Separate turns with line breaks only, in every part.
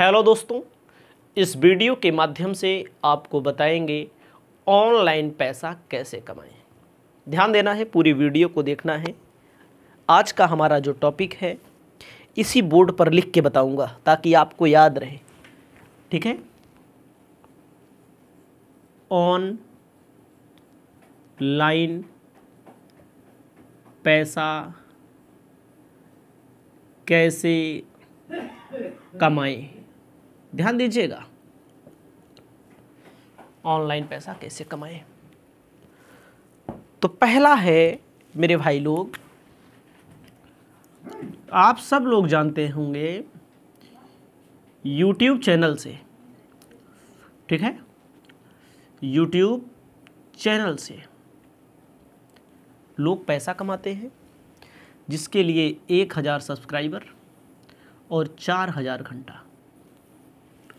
hello दोस्तों इस video के माध्यम से आपको बताएंगे ऑनलाइन पैसा कैसे कमाएं ध्यान देना है पूरी वीडियो को देखना है आज का हमारा जो टॉपिक है इसी बोर्ड पर लिख के बताऊंगा ताकि आपको याद रहे ठीक है ऑन लाइन पैसा कैसे कमाएं ध्यान दीजिएगा ऑनलाइन पैसा कैसे कमाएं तो पहला है मेरे भाई लोग आप सब लोग जानते होंगे यूट्यूब चैनल से ठीक है यूट्यूब चैनल से लोग पैसा कमाते हैं जिसके लिए एक हज़ार सब्सक्राइबर और चार हज़ार घंटा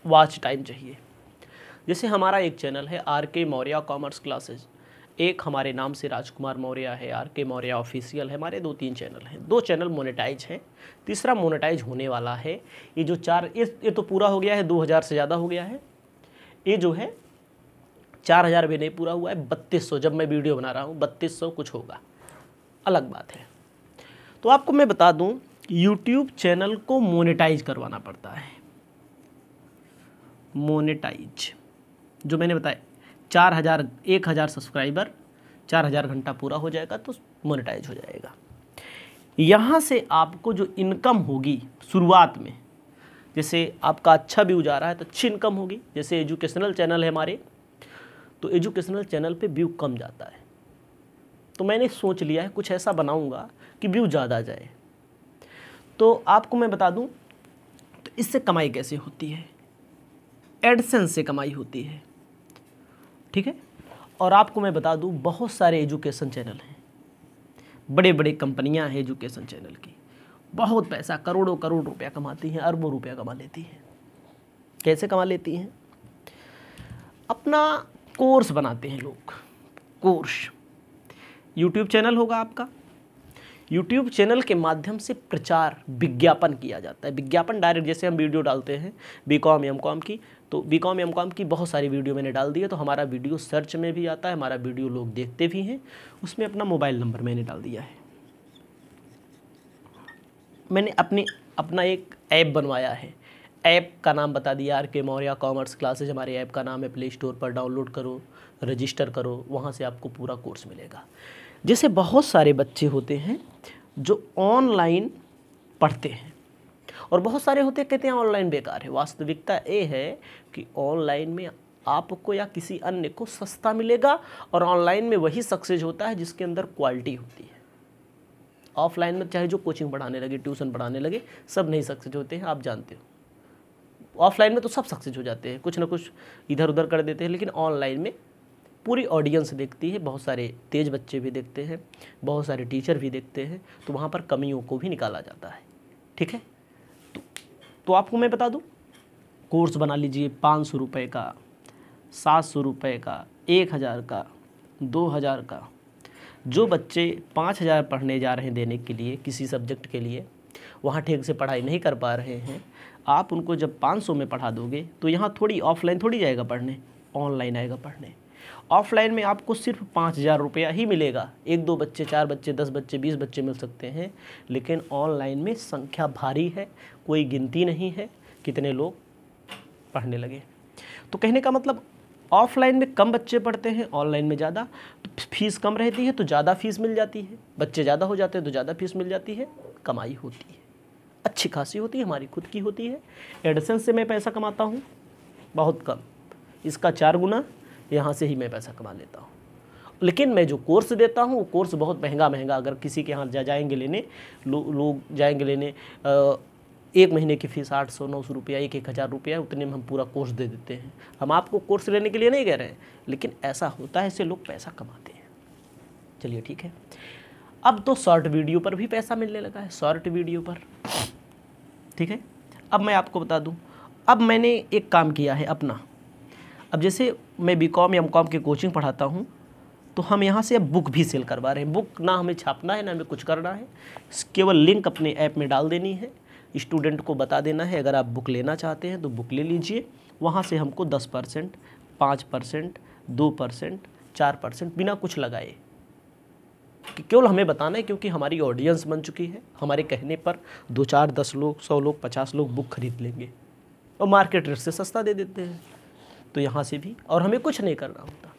वॉच टाइम चाहिए जैसे हमारा एक चैनल है आर के मौर्य कॉमर्स क्लासेज एक हमारे नाम से राजकुमार मौर्य है आर के मौर्य ऑफिशियल है हमारे दो तीन चैनल हैं दो चैनल मोनेटाइज हैं तीसरा मोनेटाइज होने वाला है ये जो चार ये ये तो पूरा हो गया है दो हज़ार से ज़्यादा हो गया है ये जो है चार हज़ार भी नहीं पूरा हुआ है बत्तीस सौ जब मैं वीडियो बना रहा हूँ बत्तीस सौ कुछ होगा अलग बात है तो आपको मैं बता दूँ यूट्यूब चैनल को मोनेटाइज करवाना पड़ता है मोनेटाइज जो मैंने बताया चार हज़ार एक हज़ार सब्सक्राइबर चार हज़ार घंटा पूरा हो जाएगा तो मोनेटाइज हो जाएगा यहाँ से आपको जो इनकम होगी शुरुआत में जैसे आपका अच्छा व्यू जा रहा है तो अच्छी इनकम होगी जैसे एजुकेशनल चैनल है हमारे तो एजुकेशनल चैनल पे व्यू कम जाता है तो मैंने सोच लिया है कुछ ऐसा बनाऊंगा कि व्यू ज़्यादा जाए तो आपको मैं बता दूं तो इससे कमाई कैसे होती है एडसेंस से कमाई होती है ठीक है और आपको मैं बता दूं बहुत सारे एजुकेशन चैनल हैं बड़े बड़े कंपनियां हैं एजुकेशन चैनल की बहुत पैसा करोड़ों करोड़ रुपया कमाती हैं अरबों रुपया कमा लेती हैं कैसे कमा लेती हैं अपना कोर्स बनाते हैं लोग कोर्स यूट्यूब चैनल होगा आपका यूट्यूब चैनल के माध्यम से प्रचार विज्ञापन किया जाता है विज्ञापन डायरेक्ट जैसे हम वीडियो डालते हैं बी कॉम एम कॉम की तो बी कॉम एम कॉम की बहुत सारी वीडियो मैंने डाल दी है तो हमारा वीडियो सर्च में भी आता है हमारा वीडियो लोग देखते भी हैं उसमें अपना मोबाइल नंबर मैंने डाल दिया है मैंने अपनी अपना एक ऐप बनवाया है ऐप का नाम बता दिया R K Maurya commerce classes हमारे ऐप का नाम है प्ले स्टोर पर डाउनलोड करो रजिस्टर करो वहाँ से आपको पूरा कोर्स मिलेगा जैसे बहुत सारे बच्चे होते हैं जो ऑनलाइन पढ़ते हैं और बहुत सारे होते कहते हैं ऑनलाइन बेकार है वास्तविकता ये है कि ऑनलाइन में आपको या किसी अन्य को सस्ता मिलेगा और ऑनलाइन में वही सक्सेस होता है जिसके अंदर क्वालिटी होती है ऑफलाइन में चाहे जो कोचिंग पढ़ाने लगे ट्यूशन पढ़ाने लगे सब नहीं सक्सेस होते हैं आप जानते हो ऑफलाइन में तो सब सक्सेस हो जाते हैं कुछ ना कुछ इधर उधर कर देते हैं लेकिन ऑनलाइन में पूरी ऑडियंस देखती है बहुत सारे तेज बच्चे भी देखते हैं बहुत सारे टीचर भी देखते हैं तो वहाँ पर कमियों को भी निकाला जाता है ठीक है तो, तो आपको मैं बता दूँ कोर्स बना लीजिए पाँच सौ रुपये का सात सौ रुपये का एक हज़ार का दो हज़ार का जो बच्चे पाँच हज़ार पढ़ने जा रहे हैं देने के लिए किसी सब्जेक्ट के लिए वहाँ ठीक से पढ़ाई नहीं कर पा रहे हैं आप उनको जब पाँच सौ में पढ़ा दोगे तो यहाँ थोड़ी ऑफलाइन थोड़ी जाएगा पढ़ने ऑनलाइन आएगा पढ़ने ऑफलाइन में आपको सिर्फ पाँच हज़ार रुपया ही मिलेगा एक दो बच्चे चार बच्चे दस बच्चे बीस बच्चे मिल सकते हैं लेकिन ऑनलाइन में संख्या भारी है कोई गिनती नहीं है कितने लोग पढ़ने लगे तो कहने का मतलब ऑफलाइन में कम बच्चे पढ़ते हैं ऑनलाइन में ज़्यादा तो फीस कम रहती है तो ज़्यादा फीस मिल जाती है बच्चे ज़्यादा हो जाते हैं तो ज़्यादा फीस मिल जाती है कमाई होती है अच्छी खासी होती है हमारी खुद की होती है एडसेंस से मैं पैसा कमाता हूँ बहुत कम इसका चार गुना यहाँ से ही मैं पैसा कमा लेता हूँ लेकिन मैं जो कोर्स देता हूँ वो कोर्स बहुत महंगा महंगा अगर किसी के यहाँ जा जाएंगे लेने लोग लो जाएंगे लेने आ, एक महीने की फ़ीस आठ सौ नौ सौ रुपया एक एक हज़ार रुपया उतने में हम पूरा कोर्स दे देते हैं हम आपको कोर्स लेने के लिए नहीं कह रहे हैं लेकिन ऐसा होता है इससे लोग पैसा कमाते हैं चलिए ठीक है अब तो शॉर्ट वीडियो पर भी पैसा मिलने लगा है शॉर्ट वीडियो पर ठीक है अब मैं आपको बता दूँ अब मैंने एक काम किया है अपना अब जैसे मैं बी कॉम एम कॉम की कोचिंग पढ़ाता हूँ तो हम यहाँ से अब बुक भी सेल करवा रहे हैं बुक ना हमें छापना है ना हमें कुछ करना है केवल लिंक अपने ऐप में डाल देनी है स्टूडेंट को बता देना है अगर आप बुक लेना चाहते हैं तो बुक ले लीजिए वहाँ से हमको दस परसेंट पाँच परसेंट दो परसेंट चार परसेंट बिना कुछ लगाए केवल हमें बताना है क्योंकि हमारी ऑडियंस बन चुकी है हमारे कहने पर दो चार दस लोग सौ लोग पचास लोग बुक खरीद लेंगे और मार्केट रेट से सस्ता दे देते हैं तो यहाँ से भी और हमें कुछ नहीं करना होता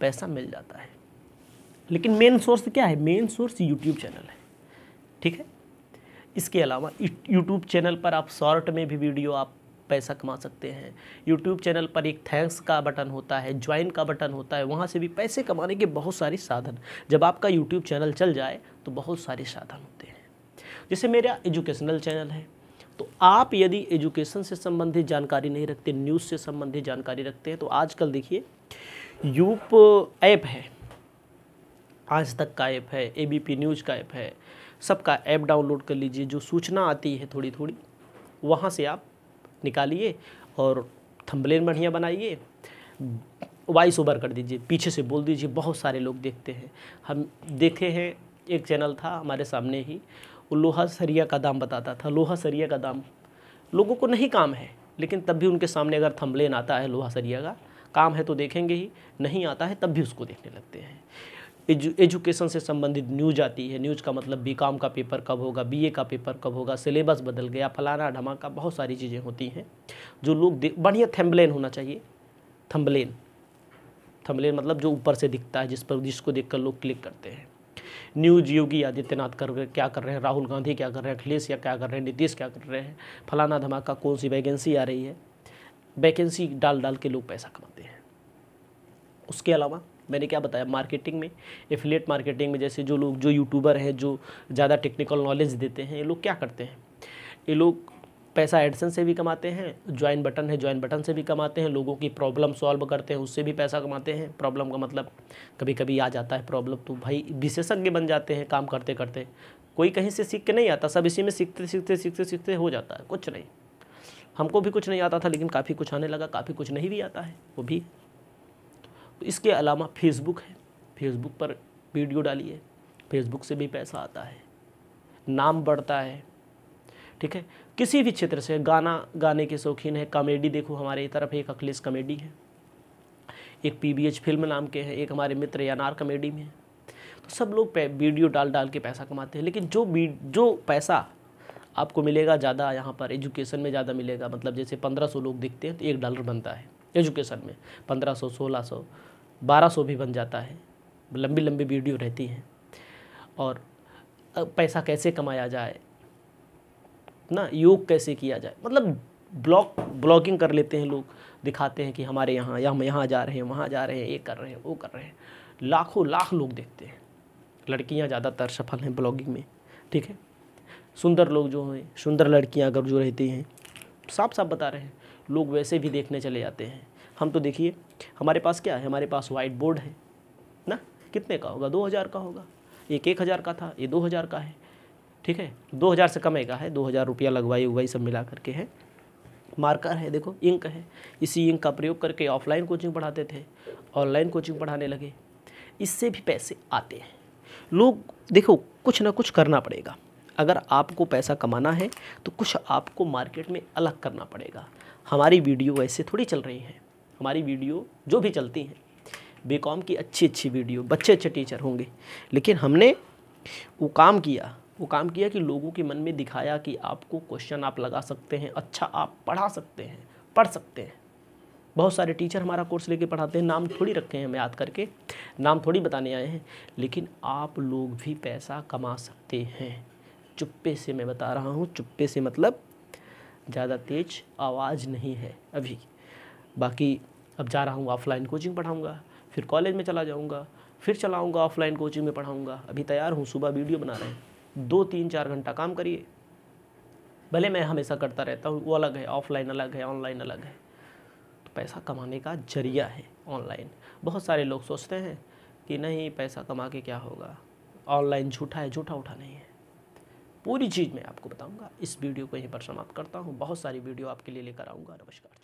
पैसा मिल जाता है लेकिन मेन सोर्स क्या है मेन सोर्स यूट्यूब चैनल है ठीक है इसके अलावा यूट्यूब चैनल पर आप शॉर्ट में भी वीडियो आप पैसा कमा सकते हैं यूट्यूब चैनल पर एक थैंक्स का बटन होता है ज्वाइन का बटन होता है वहाँ से भी पैसे कमाने के बहुत सारे साधन जब आपका यूट्यूब चैनल चल जाए तो बहुत सारे साधन होते हैं जैसे मेरा एजुकेशनल चैनल है तो आप यदि एजुकेशन से संबंधित जानकारी नहीं रखते न्यूज़ से संबंधित जानकारी रखते हैं तो आजकल देखिए यूप ऐप है आज तक का ऐप है एबीपी न्यूज़ का ऐप है सबका ऐप डाउनलोड कर लीजिए जो सूचना आती है थोड़ी थोड़ी वहाँ से आप निकालिए और थंबलेन बढ़िया बनाइए वॉइस ओवर कर दीजिए पीछे से बोल दीजिए बहुत सारे लोग देखते हैं हम देखे हैं एक चैनल था हमारे सामने ही वो लोहा सरिया का दाम बताता था लोहा सरिया का दाम लोगों को नहीं काम है लेकिन तब भी उनके सामने अगर थम्बलेन आता है लोहा सरिया का काम है तो देखेंगे ही नहीं आता है तब भी उसको देखने लगते हैं एजु, एजुकेशन से संबंधित न्यूज आती है न्यूज का मतलब बी काम का पेपर कब होगा बी का पेपर कब होगा सिलेबस बदल गया फलाना ढमाका बहुत सारी चीज़ें होती हैं जो लोग बढ़िया थम्बलेन होना चाहिए थम्बलेन थम्बलेन मतलब जो ऊपर से दिखता है जिस पर जिसको देखकर लोग क्लिक करते हैं न्यूज योगी आदित्यनाथ कर क्या कर रहे हैं राहुल गांधी क्या कर रहे हैं अखिलेश या क्या कर रहे हैं नीतीश क्या कर रहे हैं फलाना धमाका कौन सी वैकेंसी आ रही है वैकेंसी डाल डाल के लोग पैसा कमाते हैं उसके अलावा मैंने क्या बताया मार्केटिंग में एफिलेट मार्केटिंग में जैसे जो लोग जो यूट्यूबर हैं जो ज़्यादा टेक्निकल नॉलेज देते हैं ये लोग क्या करते हैं ये लोग पैसा एडसन से भी कमाते हैं ज्वाइन बटन है ज्वाइन बटन से भी कमाते हैं लोगों की प्रॉब्लम सॉल्व करते हैं उससे भी पैसा कमाते हैं प्रॉब्लम का मतलब कभी कभी आ जाता है प्रॉब्लम तो भाई विशेषज्ञ बन जाते हैं काम करते करते कोई कहीं से सीख के नहीं आता सब इसी में सीखते सीखते सीखते सीखते हो जाता है कुछ नहीं हमको भी कुछ नहीं आता था लेकिन काफ़ी कुछ आने लगा काफ़ी कुछ नहीं भी आता है वो भी तो इसके अलावा फेसबुक है फेसबुक पर वीडियो डालिए फेसबुक से भी पैसा आता है नाम बढ़ता है ठीक है किसी भी क्षेत्र से गाना गाने के शौकीन है कॉमेडी देखो हमारे तरफ एक अखिलेश कॉमेडी है एक पीबीएच फिल्म नाम के हैं एक हमारे मित्र यानार कॉमेडी में है तो सब लोग वीडियो डाल डाल के पैसा कमाते हैं लेकिन जो जो पैसा आपको मिलेगा ज़्यादा यहाँ पर एजुकेशन में ज़्यादा मिलेगा मतलब जैसे पंद्रह सौ लोग दिखते हैं तो एक डॉलर बनता है एजुकेशन में पंद्रह सौ सोलह सौ बारह सौ भी बन जाता है लंबी लंबी वीडियो रहती हैं और पैसा कैसे कमाया जाए ना योग कैसे किया जाए मतलब ब्लॉग ब्लॉगिंग कर लेते हैं लोग दिखाते हैं कि हमारे यहाँ या हम यहाँ जा रहे हैं वहाँ जा रहे हैं ये कर रहे हैं वो कर रहे हैं लाखों लाख लोग देखते हैं लड़कियाँ ज़्यादातर सफल हैं ब्लॉगिंग में ठीक है सुंदर लोग जो हैं सुंदर लड़कियाँ अगर जो रहती हैं साफ साफ बता रहे हैं लोग वैसे भी देखने चले जाते हैं हम तो देखिए हमारे पास क्या है हमारे पास वाइट बोर्ड है ना कितने का होगा दो हज़ार का होगा एक एक हज़ार का था ये दो हज़ार का है ठीक है दो हज़ार से कमेगा है दो हज़ार रुपया लगवाई उगवाई सब मिला करके है मार्कर है देखो इंक है इसी इंक का प्रयोग करके ऑफलाइन कोचिंग पढ़ाते थे ऑनलाइन कोचिंग पढ़ाने लगे इससे भी पैसे आते हैं लोग देखो कुछ ना कुछ करना पड़ेगा अगर आपको पैसा कमाना है तो कुछ आपको मार्केट में अलग करना पड़ेगा हमारी वीडियो ऐसे थोड़ी चल रही हैं हमारी वीडियो जो भी चलती हैं बीकॉम की अच्छी अच्छी वीडियो बच्चे अच्छे टीचर होंगे लेकिन हमने वो काम किया वो काम किया कि लोगों के मन में दिखाया कि आपको क्वेश्चन आप लगा सकते हैं अच्छा आप पढ़ा सकते हैं पढ़ सकते हैं बहुत सारे टीचर हमारा कोर्स लेके पढ़ाते हैं नाम थोड़ी रखे हैं हम याद करके नाम थोड़ी बताने आए हैं लेकिन आप लोग भी पैसा कमा सकते हैं चुप्पे से मैं बता रहा हूँ चुप्पे से मतलब ज़्यादा तेज आवाज़ नहीं है अभी बाकी अब जा रहा हूँ ऑफलाइन कोचिंग पढ़ाऊँगा फिर कॉलेज में चला जाऊँगा फिर चलाऊँगा ऑफलाइन कोचिंग में पढ़ाऊँगा अभी तैयार हूँ सुबह वीडियो बना रहे हैं दो तीन चार घंटा काम करिए भले मैं हमेशा करता रहता हूँ वो अलग है ऑफलाइन अलग है ऑनलाइन अलग है तो पैसा कमाने का जरिया है ऑनलाइन बहुत सारे लोग सोचते हैं कि नहीं पैसा कमा के क्या होगा ऑनलाइन झूठा है झूठा उठा नहीं है पूरी चीज़ मैं आपको बताऊंगा इस वीडियो को यहीं पर समाप्त करता हूँ बहुत सारी वीडियो आपके लिए लेकर आऊँगा नमस्कार